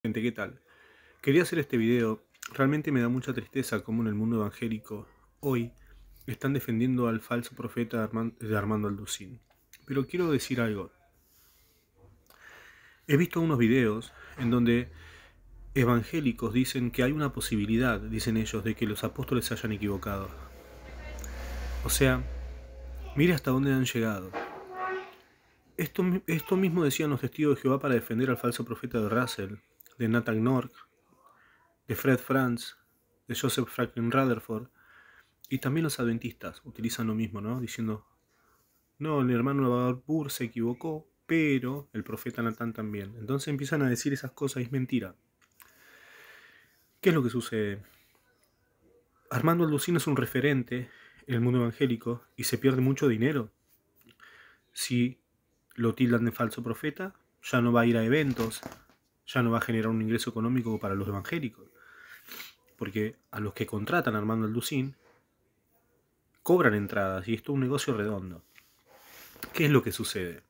Gente, ¿qué tal? Quería hacer este video. Realmente me da mucha tristeza cómo en el mundo evangélico hoy están defendiendo al falso profeta de Armando Alducín. Pero quiero decir algo. He visto unos videos en donde evangélicos dicen que hay una posibilidad, dicen ellos, de que los apóstoles se hayan equivocado. O sea, mire hasta dónde han llegado. Esto, esto mismo decían los testigos de Jehová para defender al falso profeta de Russell, de Nathan Nork, de Fred Franz, de Joseph Franklin Rutherford. Y también los adventistas utilizan lo mismo, ¿no? Diciendo, no, el hermano Lavador Burr se equivocó, pero el profeta nathan también. Entonces empiezan a decir esas cosas, es mentira. ¿Qué es lo que sucede? Armando Alducino es un referente en el mundo evangélico y se pierde mucho dinero. Si lo tildan de falso profeta, ya no va a ir a eventos, ya no va a generar un ingreso económico para los evangélicos. Porque a los que contratan a Armando Alducín cobran entradas y esto es un negocio redondo. ¿Qué es lo que sucede?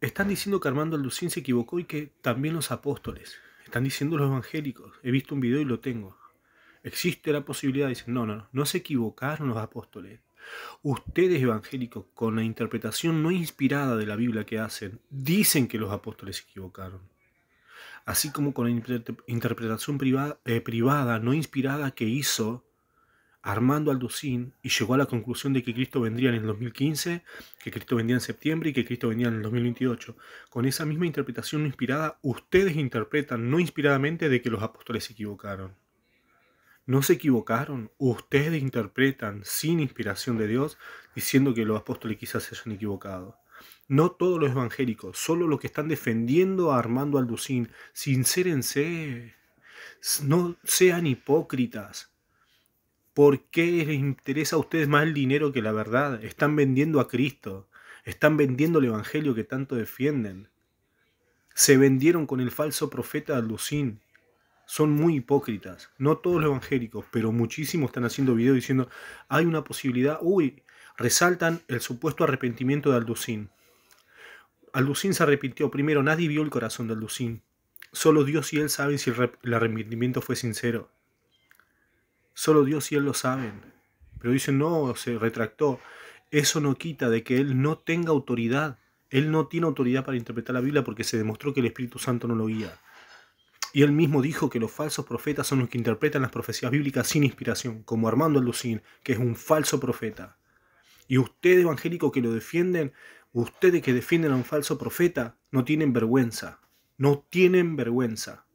Están diciendo que Armando Alducín se equivocó y que también los apóstoles. Están diciendo los evangélicos. He visto un video y lo tengo existe la posibilidad, dicen, no, no, no, no se equivocaron los apóstoles. Ustedes evangélicos, con la interpretación no inspirada de la Biblia que hacen, dicen que los apóstoles se equivocaron. Así como con la interpretación privada, eh, privada no inspirada que hizo Armando Alducín y llegó a la conclusión de que Cristo vendría en el 2015, que Cristo vendría en septiembre y que Cristo vendría en el 2028. Con esa misma interpretación no inspirada, ustedes interpretan no inspiradamente de que los apóstoles se equivocaron. ¿No se equivocaron? Ustedes interpretan sin inspiración de Dios diciendo que los apóstoles quizás se hayan equivocado. No todos los evangélicos, solo los que están defendiendo a Armando Alducín. Sincérense, no sean hipócritas. ¿Por qué les interesa a ustedes más el dinero que la verdad? Están vendiendo a Cristo, están vendiendo el evangelio que tanto defienden. Se vendieron con el falso profeta Alducín son muy hipócritas. No todos los evangélicos, pero muchísimos están haciendo videos diciendo, hay una posibilidad, uy, resaltan el supuesto arrepentimiento de Alducín. Alducín se arrepintió primero, nadie vio el corazón de Alducín. Solo Dios y él saben si el arrepentimiento fue sincero. Solo Dios y él lo saben. Pero dicen, no, se retractó. Eso no quita de que él no tenga autoridad. Él no tiene autoridad para interpretar la Biblia porque se demostró que el Espíritu Santo no lo guía. Y él mismo dijo que los falsos profetas son los que interpretan las profecías bíblicas sin inspiración, como Armando Lucín, que es un falso profeta. Y ustedes evangélicos que lo defienden, ustedes que defienden a un falso profeta, no tienen vergüenza. No tienen vergüenza.